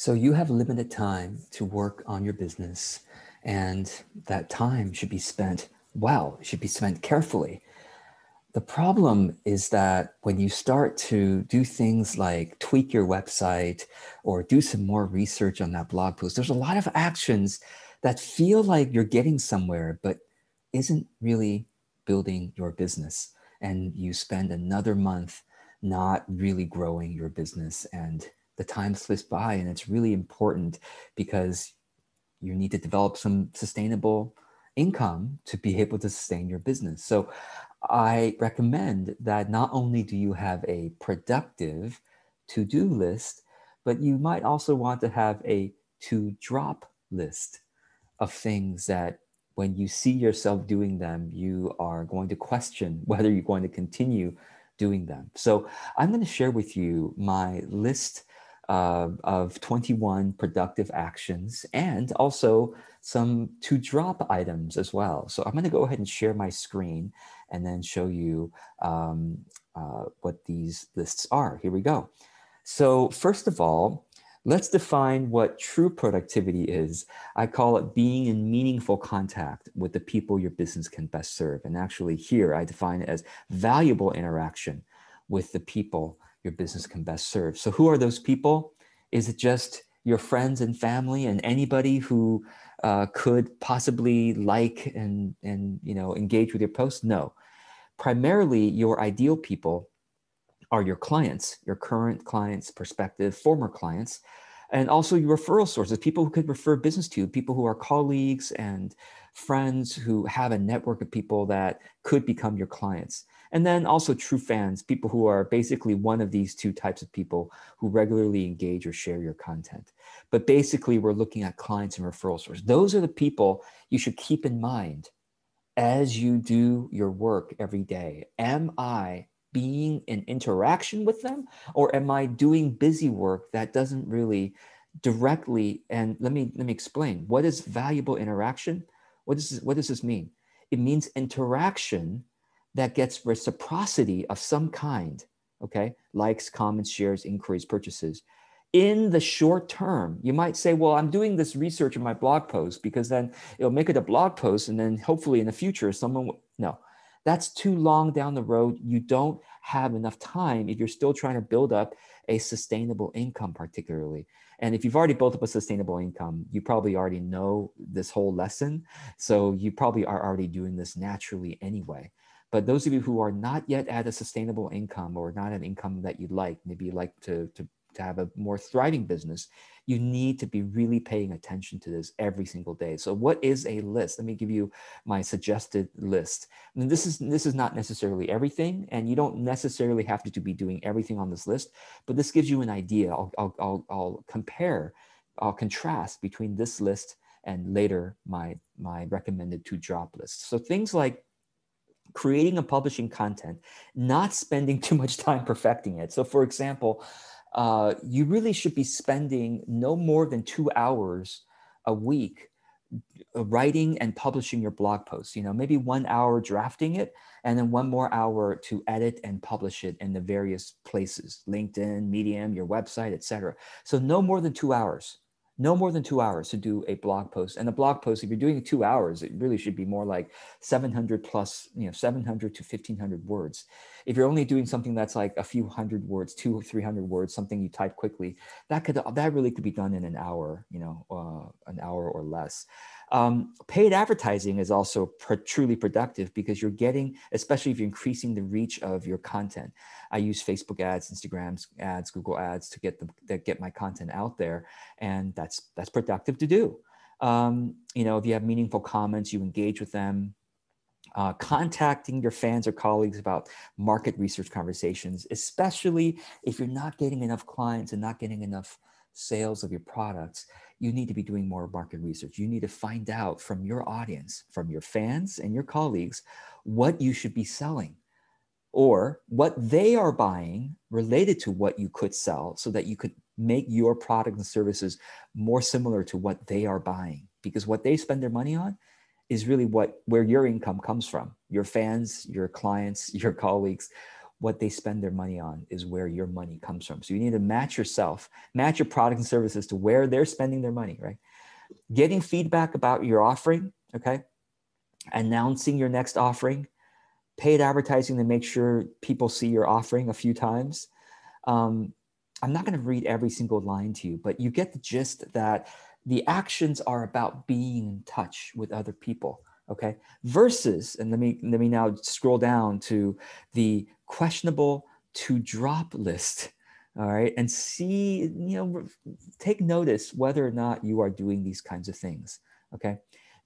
So you have limited time to work on your business, and that time should be spent well, should be spent carefully. The problem is that when you start to do things like tweak your website or do some more research on that blog post, there's a lot of actions that feel like you're getting somewhere, but isn't really building your business. And you spend another month not really growing your business and the time slips by and it's really important because you need to develop some sustainable income to be able to sustain your business. So I recommend that not only do you have a productive to do list, but you might also want to have a to drop list of things that when you see yourself doing them, you are going to question whether you're going to continue doing them. So I'm going to share with you my list uh, of 21 productive actions and also some to drop items as well. So I'm going to go ahead and share my screen and then show you um, uh, what these lists are. Here we go. So first of all, let's define what true productivity is. I call it being in meaningful contact with the people your business can best serve. And actually here I define it as valuable interaction with the people your business can best serve. So, who are those people? Is it just your friends and family and anybody who uh, could possibly like and and you know engage with your post? No, primarily your ideal people are your clients, your current clients, prospective, former clients, and also your referral sources, people who could refer business to you, people who are colleagues and friends who have a network of people that could become your clients. And then also true fans, people who are basically one of these two types of people who regularly engage or share your content. But basically, we're looking at clients and referral sources. Those are the people you should keep in mind as you do your work every day. Am I being in interaction with them, or am I doing busy work that doesn't really directly? And let me let me explain. What is valuable interaction? What does this, what does this mean? It means interaction that gets reciprocity of some kind, okay? Likes, comments, shares, inquiries, purchases. In the short term, you might say, well, I'm doing this research in my blog post because then it'll make it a blog post and then hopefully in the future someone will. No, that's too long down the road. You don't have enough time if you're still trying to build up a sustainable income, particularly. And if you've already built up a sustainable income, you probably already know this whole lesson. So you probably are already doing this naturally anyway. But those of you who are not yet at a sustainable income or not an income that you'd like, maybe you would like to, to to have a more thriving business, you need to be really paying attention to this every single day. So what is a list? Let me give you my suggested list. And this is this is not necessarily everything, and you don't necessarily have to, to be doing everything on this list, but this gives you an idea. I'll, I'll, I'll, I'll compare, I'll contrast between this list and later my, my recommended two drop list. So things like creating and publishing content, not spending too much time perfecting it. So for example, uh, you really should be spending no more than two hours a week uh, writing and publishing your blog posts you know maybe one hour drafting it and then one more hour to edit and publish it in the various places linkedin medium your website etc so no more than two hours no more than two hours to do a blog post. And the blog post, if you're doing two hours, it really should be more like 700 plus, you know, 700 to 1500 words. If you're only doing something that's like a few hundred words, two or 300 words, something you type quickly, that could, that really could be done in an hour, you know, uh, an hour or less. Um, paid advertising is also pr- truly productive because you're getting, especially if you're increasing the reach of your content. I use Facebook ads, Instagram ads, Google ads to get the, get my content out there, and that's that's productive to do. Um, you know, if you have meaningful comments, you engage with them. Uh, contacting your fans or colleagues about market research conversations, especially if you're not getting enough clients and not getting enough sales of your products, you need to be doing more market research. You need to find out from your audience, from your fans and your colleagues, what you should be selling or what they are buying related to what you could sell so that you could make your product and services more similar to what they are buying because what they spend their money on is really what where your income comes from your fans your clients your colleagues what they spend their money on is where your money comes from. So you need to match yourself, match your product and services to where they're spending their money, right? Getting feedback about your offering, okay? Announcing your next offering, paid advertising to make sure people see your offering a few times. Um, I'm not going to read every single line to you, but you get the gist that the actions are about being in touch with other people okay versus and let me let me now scroll down to the questionable to drop list all right and see you know take notice whether or not you are doing these kinds of things okay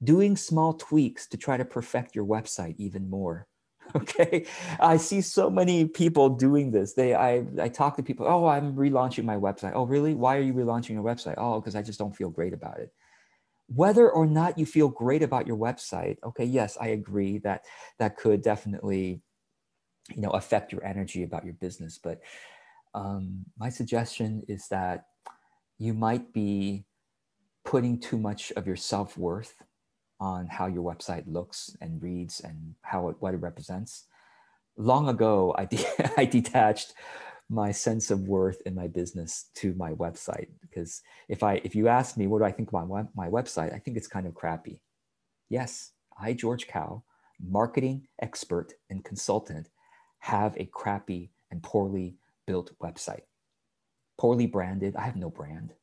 doing small tweaks to try to perfect your website even more okay i see so many people doing this they i i talk to people oh i'm relaunching my website oh really why are you relaunching your website oh because i just don't feel great about it whether or not you feel great about your website okay yes i agree that that could definitely you know affect your energy about your business but um, my suggestion is that you might be putting too much of your self-worth on how your website looks and reads and how it, what it represents long ago I, de- I detached my sense of worth in my business to my website because if i if you ask me what do i think about my, my website i think it's kind of crappy yes i george cow marketing expert and consultant have a crappy and poorly built website poorly branded i have no brand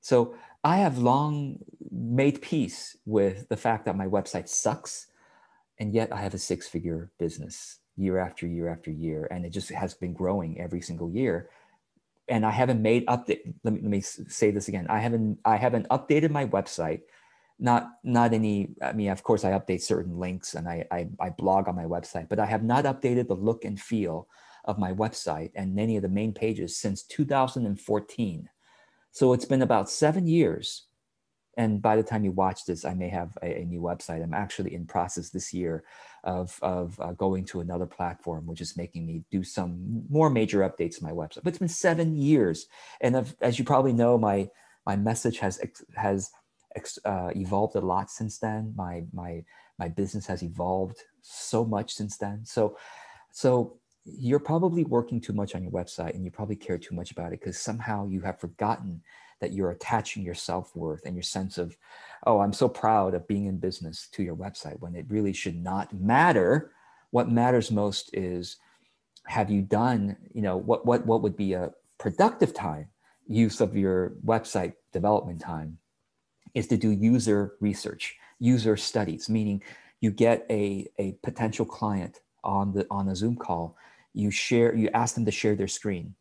so i have long made peace with the fact that my website sucks and yet i have a six figure business year after year after year and it just has been growing every single year and i haven't made update let me, let me say this again i haven't i haven't updated my website not not any i mean of course i update certain links and I, I i blog on my website but i have not updated the look and feel of my website and many of the main pages since 2014 so it's been about seven years and by the time you watch this, I may have a, a new website. I'm actually in process this year of, of uh, going to another platform, which is making me do some more major updates to my website. But it's been seven years. And I've, as you probably know, my, my message has, has uh, evolved a lot since then. My, my, my business has evolved so much since then. So, so you're probably working too much on your website and you probably care too much about it because somehow you have forgotten that you're attaching your self-worth and your sense of oh i'm so proud of being in business to your website when it really should not matter what matters most is have you done you know what what what would be a productive time use of your website development time is to do user research user studies meaning you get a, a potential client on the on a zoom call you share you ask them to share their screen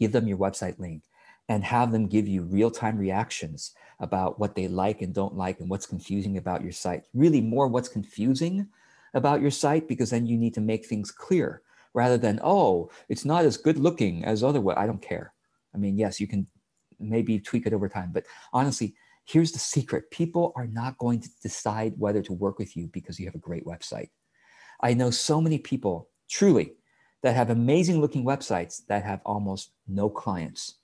give them your website link and have them give you real time reactions about what they like and don't like and what's confusing about your site. Really, more what's confusing about your site because then you need to make things clear rather than, oh, it's not as good looking as other I don't care. I mean, yes, you can maybe tweak it over time, but honestly, here's the secret people are not going to decide whether to work with you because you have a great website. I know so many people, truly, that have amazing looking websites that have almost no clients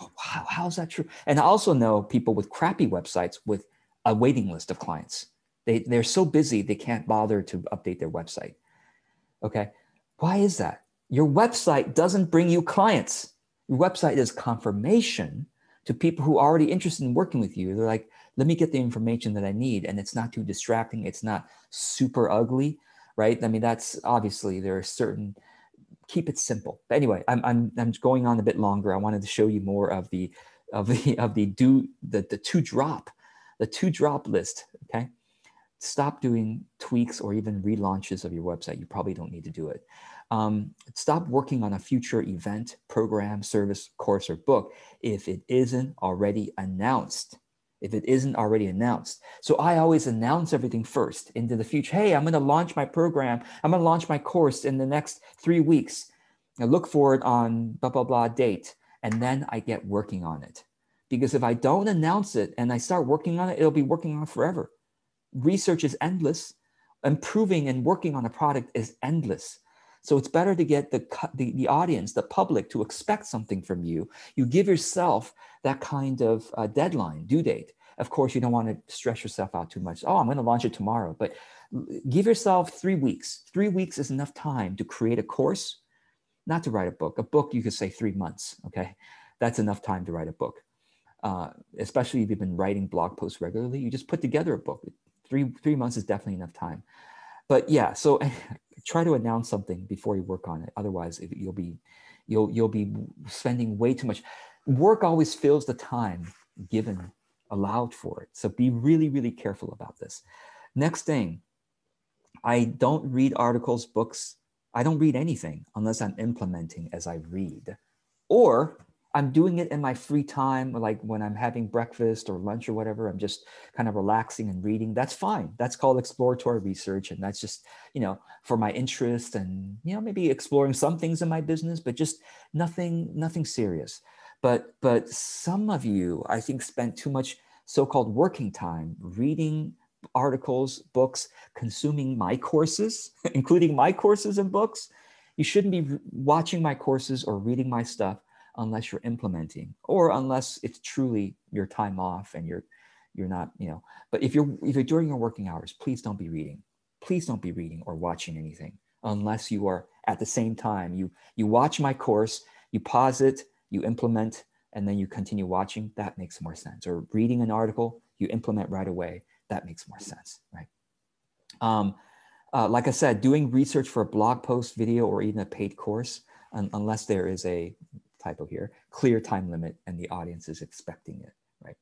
wow, how's that true? And I also know people with crappy websites with a waiting list of clients. They, they're so busy, they can't bother to update their website. Okay. Why is that? Your website doesn't bring you clients. Your website is confirmation to people who are already interested in working with you. They're like, let me get the information that I need. And it's not too distracting. It's not super ugly, right? I mean, that's obviously there are certain keep it simple. But anyway, I'm, I'm, I'm going on a bit longer. I wanted to show you more of the, of the, of the do, the, the two drop, the two drop list, okay? Stop doing tweaks or even relaunches of your website. You probably don't need to do it. Um, stop working on a future event, program, service, course, or book if it isn't already announced if it isn't already announced. So I always announce everything first into the future. Hey, I'm going to launch my program. I'm going to launch my course in the next three weeks. I look for it on blah, blah, blah date. And then I get working on it. Because if I don't announce it and I start working on it, it'll be working on forever. Research is endless. Improving and working on a product is endless. So it's better to get the, the, the audience, the public to expect something from you. You give yourself that kind of uh, deadline, due date. Of course, you don't want to stress yourself out too much. Oh, I'm going to launch it tomorrow. But give yourself three weeks. Three weeks is enough time to create a course, not to write a book. A book, you could say three months. Okay. That's enough time to write a book. Uh, especially if you've been writing blog posts regularly, you just put together a book. Three, three months is definitely enough time but yeah, so try to announce something before you work on it. Otherwise, you'll be you'll you'll be spending way too much. Work always fills the time given allowed for it. So be really really careful about this. Next thing, I don't read articles, books. I don't read anything unless I'm implementing as I read, or I'm doing it in my free time, like when I'm having breakfast or lunch or whatever, I'm just kind of relaxing and reading. That's fine. That's called exploratory research. And that's just, you know, for my interest and, you know, maybe exploring some things in my business, but just nothing, nothing serious. But, but some of you, I think, spent too much so called working time reading articles, books, consuming my courses, including my courses and books. You shouldn't be watching my courses or reading my stuff unless you're implementing or unless it's truly your time off and you're you're not you know but if you're if you're during your working hours please don't be reading please don't be reading or watching anything unless you are at the same time you you watch my course you pause it you implement and then you continue watching that makes more sense or reading an article you implement right away that makes more sense right um, uh, like i said doing research for a blog post video or even a paid course un unless there is a typo here, clear time limit and the audience is expecting it, right?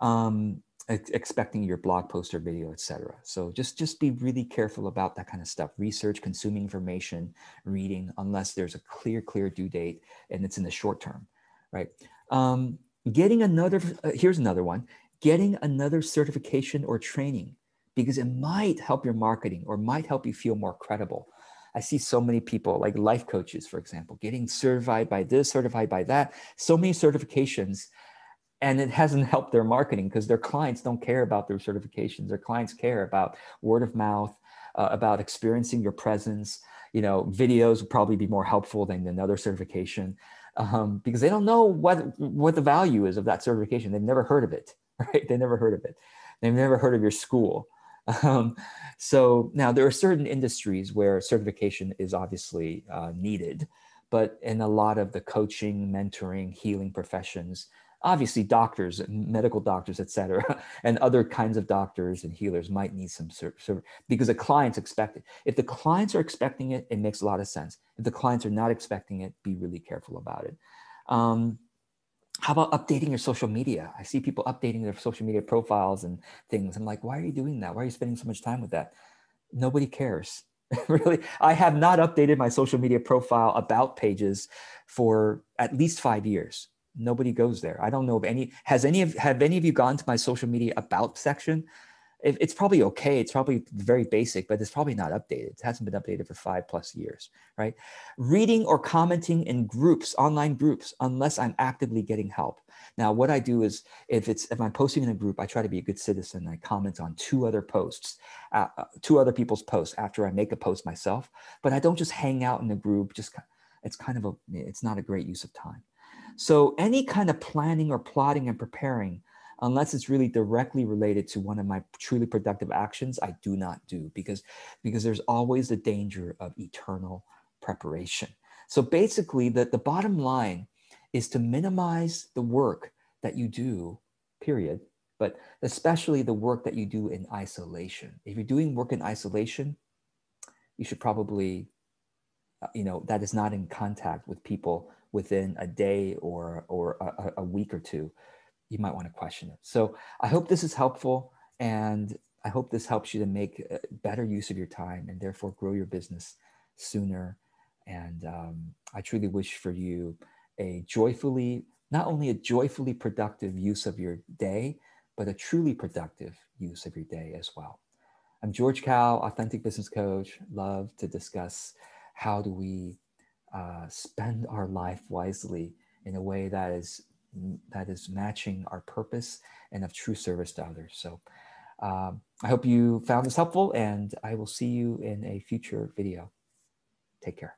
Um, expecting your blog post or video, etc. So just, just be really careful about that kind of stuff. Research, consuming information, reading, unless there's a clear, clear due date and it's in the short term, right? Um, getting another, uh, here's another one, getting another certification or training because it might help your marketing or might help you feel more credible I see so many people, like life coaches, for example, getting certified by this, certified by that, so many certifications. And it hasn't helped their marketing because their clients don't care about their certifications. Their clients care about word of mouth, uh, about experiencing your presence. You know, videos would probably be more helpful than another certification um, because they don't know what what the value is of that certification. They've never heard of it, right? They never heard of it. They've never heard of your school. Um, so now there are certain industries where certification is obviously uh, needed, but in a lot of the coaching, mentoring, healing professions, obviously doctors, medical doctors, et cetera, and other kinds of doctors and healers might need some cert, cert because the clients expect it. If the clients are expecting it, it makes a lot of sense. If the clients are not expecting it, be really careful about it. Um, how about updating your social media? I see people updating their social media profiles and things. I'm like, why are you doing that? Why are you spending so much time with that? Nobody cares. really, I have not updated my social media profile about pages for at least five years. Nobody goes there. I don't know of any. Has any of have any of you gone to my social media about section? it's probably okay. It's probably very basic, but it's probably not updated. It hasn't been updated for five plus years, right? Reading or commenting in groups, online groups, unless I'm actively getting help. Now, what I do is if it's if I'm posting in a group, I try to be a good citizen. I comment on two other posts, uh, uh two other people's posts after I make a post myself. But I don't just hang out in the group. Just it's kind of a it's not a great use of time. So any kind of planning or plotting and preparing unless it's really directly related to one of my truly productive actions, I do not do because, because there's always the danger of eternal preparation. So basically, the, the bottom line is to minimize the work that you do, period, but especially the work that you do in isolation. If you're doing work in isolation, you should probably, uh, you know, that is not in contact with people within a day or, or a, a week or two you might want to question it. So I hope this is helpful and I hope this helps you to make better use of your time and therefore grow your business sooner. And um, I truly wish for you a joyfully, not only a joyfully productive use of your day, but a truly productive use of your day as well. I'm George Cow, Authentic Business Coach. Love to discuss how do we uh, spend our life wisely in a way that is that is matching our purpose and of true service to others. So um, I hope you found this helpful and I will see you in a future video. Take care.